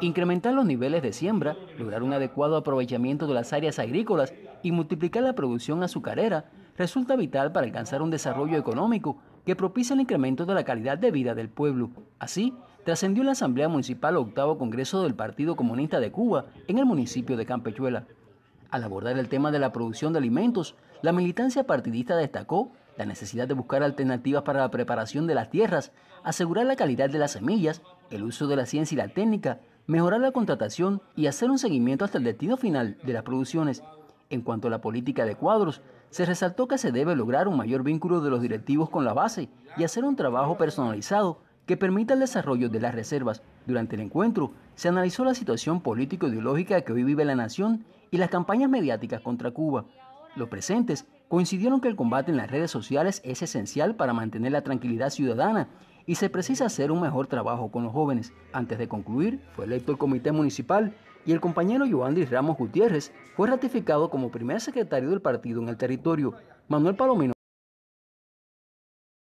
Incrementar los niveles de siembra, lograr un adecuado aprovechamiento de las áreas agrícolas y multiplicar la producción azucarera resulta vital para alcanzar un desarrollo económico que propicia el incremento de la calidad de vida del pueblo. Así, trascendió la Asamblea Municipal Octavo Congreso del Partido Comunista de Cuba en el municipio de Campechuela. Al abordar el tema de la producción de alimentos, la militancia partidista destacó la necesidad de buscar alternativas para la preparación de las tierras, asegurar la calidad de las semillas, el uso de la ciencia y la técnica, mejorar la contratación y hacer un seguimiento hasta el destino final de las producciones. En cuanto a la política de cuadros, se resaltó que se debe lograr un mayor vínculo de los directivos con la base y hacer un trabajo personalizado que permita el desarrollo de las reservas. Durante el encuentro se analizó la situación político-ideológica que hoy vive la nación y las campañas mediáticas contra Cuba los presentes coincidieron que el combate en las redes sociales es esencial para mantener la tranquilidad ciudadana y se precisa hacer un mejor trabajo con los jóvenes. Antes de concluir, fue electo el comité municipal y el compañero Joandri Ramos Gutiérrez fue ratificado como primer secretario del partido en el territorio. Manuel Palomino